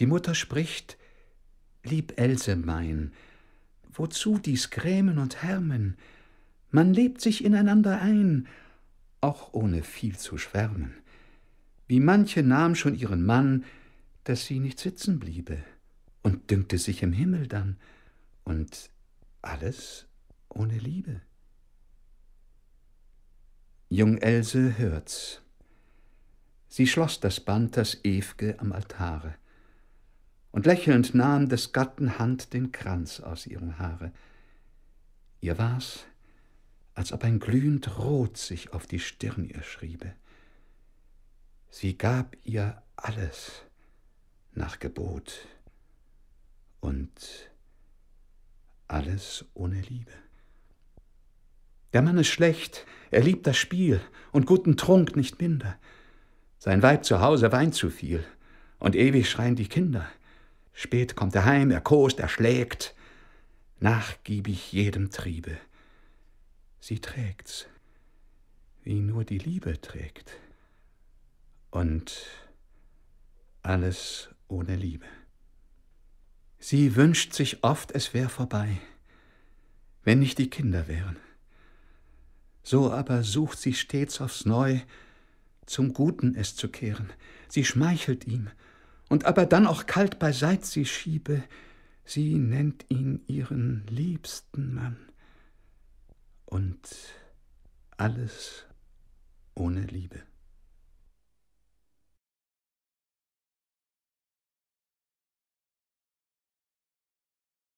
Die Mutter spricht, Lieb Else mein, wozu dies Grämen und Härmen? Man lebt sich ineinander ein, auch ohne viel zu schwärmen. Wie manche nahm schon ihren Mann, dass sie nicht sitzen bliebe und dünkte sich im Himmel dann, und alles ohne Liebe. Jung Else hört's. Sie schloss das Band, das Ew'ge am Altare und lächelnd nahm des Gatten Hand den Kranz aus ihrem Haare. Ihr war's, als ob ein glühend Rot sich auf die Stirn ihr schriebe. Sie gab ihr alles nach Gebot und alles ohne Liebe. Der Mann ist schlecht, er liebt das Spiel und guten Trunk nicht minder. Sein Weib zu Hause weint zu viel und ewig schreien die Kinder. Spät kommt er heim, er kost, er schlägt, nachgiebig jedem Triebe. Sie trägt's, wie nur die Liebe trägt. Und alles ohne Liebe. Sie wünscht sich oft, es wär vorbei, wenn nicht die Kinder wären. So aber sucht sie stets aufs Neu, zum Guten es zu kehren. Sie schmeichelt ihm, und aber dann auch kalt beiseit sie schiebe, sie nennt ihn ihren liebsten Mann. Und alles ohne Liebe.